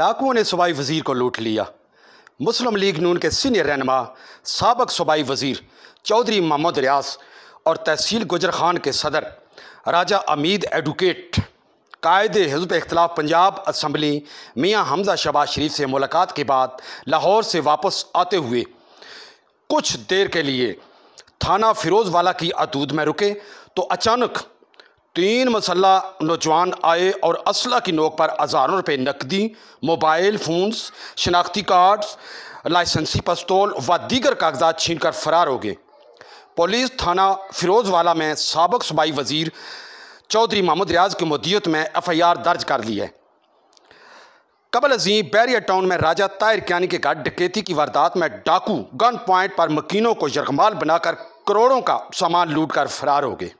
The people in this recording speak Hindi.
डाकुओं ने सूबाई वज़ीर को लूट लिया मुस्लिम लीग नून के सीनियर रहनमा सबक सूबाई वज़ीर चौधरी मोहम्मद रियाज और तहसील गुजर खान के सदर राजा अमीद एडवोकेट कायद हजब अख्तिलाफ़ पंजाब असम्बली मियाँ हमजा शबाज शरीफ से मुलाकात के बाद लाहौर से वापस आते हुए कुछ देर के लिए थाना फिरोज़वाला की अदूद में रुके तो अचानक तीन मसल्ला नौजवान आए और असला की नोक पर हज़ारों रुपये नकदी मोबाइल फ़ोन्स शनाख्ती कार्ड्स लाइसेंसी पस्तौल व दीगर कागजात छीन कर फ़रार हो गए पुलिस थाना फिरोजवाला में सबक सूबाई वज़ीर चौधरी मोहम्मद रियाज की मदीयत में एफ़ आई आर दर्ज कर ली है कबल अजीम बैरिया टाउन में राजा तायर क्यानी के घर डकेती की वारदात में डाकू गन पॉइंट पर मकीनों को यरगमाल बनाकर करोड़ों का सामान लूट कर फरार हो गए